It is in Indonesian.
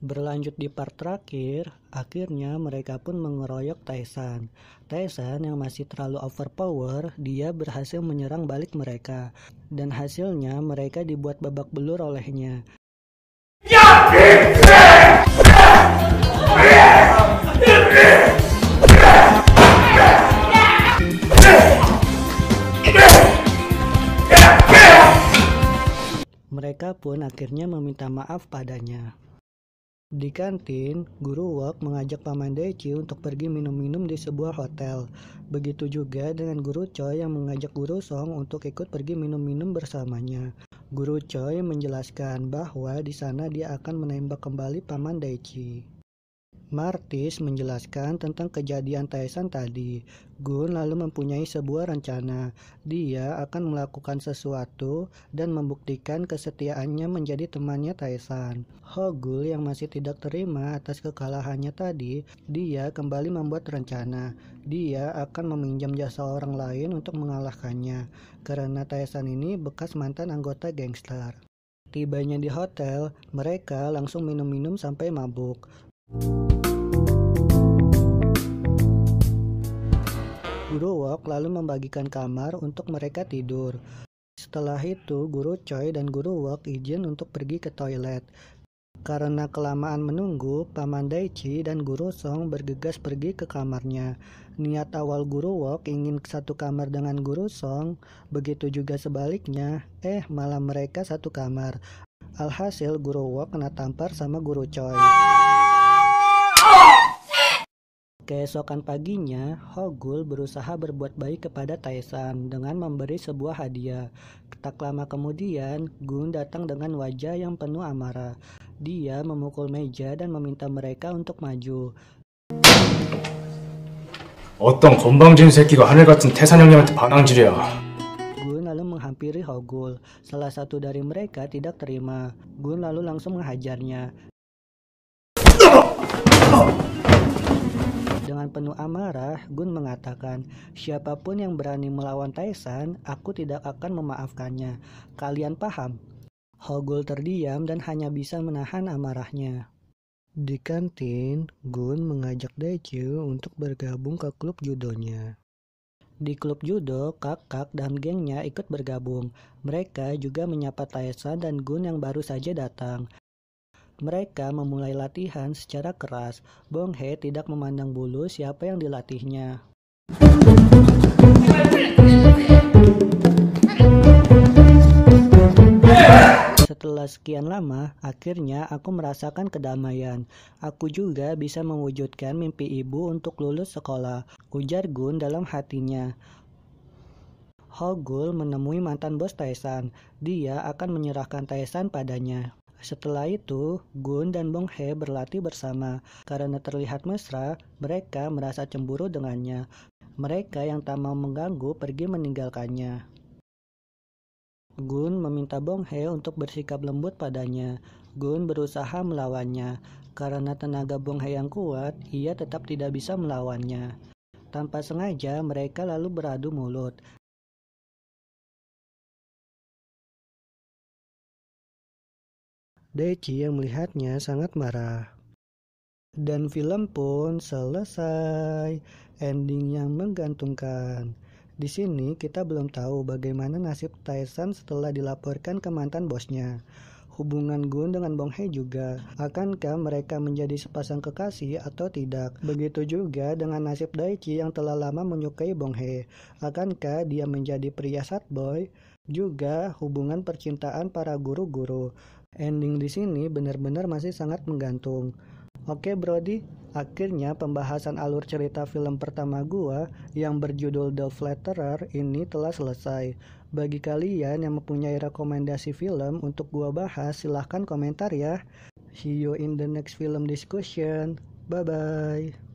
Berlanjut di part terakhir, akhirnya mereka pun mengeroyok Tyson. Tyson yang masih terlalu overpower, dia berhasil menyerang balik mereka. Dan hasilnya mereka dibuat babak belur olehnya. Mereka pun akhirnya meminta maaf padanya. Di kantin, guru Wok mengajak Paman Deci untuk pergi minum-minum di sebuah hotel. Begitu juga dengan guru Choi yang mengajak guru Song untuk ikut pergi minum-minum bersamanya. Guru Choi menjelaskan bahwa di sana dia akan menembak kembali Paman Deci. Martis menjelaskan tentang kejadian Tyson tadi. Gun lalu mempunyai sebuah rencana. Dia akan melakukan sesuatu dan membuktikan kesetiaannya menjadi temannya Tyson. Hogul yang masih tidak terima atas kekalahannya tadi, dia kembali membuat rencana. Dia akan meminjam jasa orang lain untuk mengalahkannya karena Tyson ini bekas mantan anggota gangster. Tibanya di hotel, mereka langsung minum-minum sampai mabuk. Thank you kelompok lalu membagikan kamar untuk mereka tidur. Setelah itu, guru Choi dan guru Wok izin untuk pergi ke toilet. Karena kelamaan menunggu, Paman Daichi dan Guru Song bergegas pergi ke kamarnya. Niat awal Guru Wok ingin ke satu kamar dengan Guru Song, begitu juga sebaliknya. Eh, malah mereka satu kamar. Alhasil Guru Wok kena tampar sama Guru Choi. Keesokan paginya, Hogul berusaha berbuat baik kepada Taesan dengan memberi sebuah hadiah. Tak lama kemudian, Gun datang dengan wajah yang penuh amarah. Dia memukul meja dan meminta mereka untuk maju. 어떤 건방진 새끼가 하늘 같은 태산 형님한테 반항질이야. Gun lalu menghampiri Hogul. Salah satu dari mereka tidak terima. Gun lalu langsung menghajarnya. penuh amarah, Gun mengatakan, "Siapapun yang berani melawan Taisan, aku tidak akan memaafkannya. Kalian paham?" Hogul terdiam dan hanya bisa menahan amarahnya. Di kantin, Gun mengajak Daeju untuk bergabung ke klub judonya. Di klub judo, kakak dan gengnya ikut bergabung. Mereka juga menyapa Taesan dan Gun yang baru saja datang. Mereka memulai latihan secara keras. Bong He tidak memandang bulu siapa yang dilatihnya. Setelah sekian lama, akhirnya aku merasakan kedamaian. Aku juga bisa mewujudkan mimpi ibu untuk lulus sekolah, ujar Gun dalam hatinya. Hogul menemui mantan bos Taesan. Dia akan menyerahkan Taesan padanya. Setelah itu, Gun dan Bong He berlatih bersama. Karena terlihat mesra, mereka merasa cemburu dengannya. Mereka yang tak mau mengganggu pergi meninggalkannya. Gun meminta Bong He untuk bersikap lembut padanya. Gun berusaha melawannya. Karena tenaga Bong He yang kuat, ia tetap tidak bisa melawannya. Tanpa sengaja, mereka lalu beradu mulut. Daichi yang melihatnya sangat marah. Dan film pun selesai, ending yang menggantungkan. Di sini kita belum tahu bagaimana nasib Tyson setelah dilaporkan ke mantan bosnya. Hubungan Gun dengan Bong Hei juga, akankah mereka menjadi sepasang kekasih atau tidak? Begitu juga dengan nasib Daichi yang telah lama menyukai Bong Hei, akankah dia menjadi pria sad boy? Juga hubungan percintaan para guru-guru, Ending di sini benar-benar masih sangat menggantung. Oke Brody, akhirnya pembahasan alur cerita film pertama gua yang berjudul The Flatterer ini telah selesai. Bagi kalian yang mempunyai rekomendasi film untuk gua bahas, silahkan komentar ya. See you in the next film discussion. Bye-bye.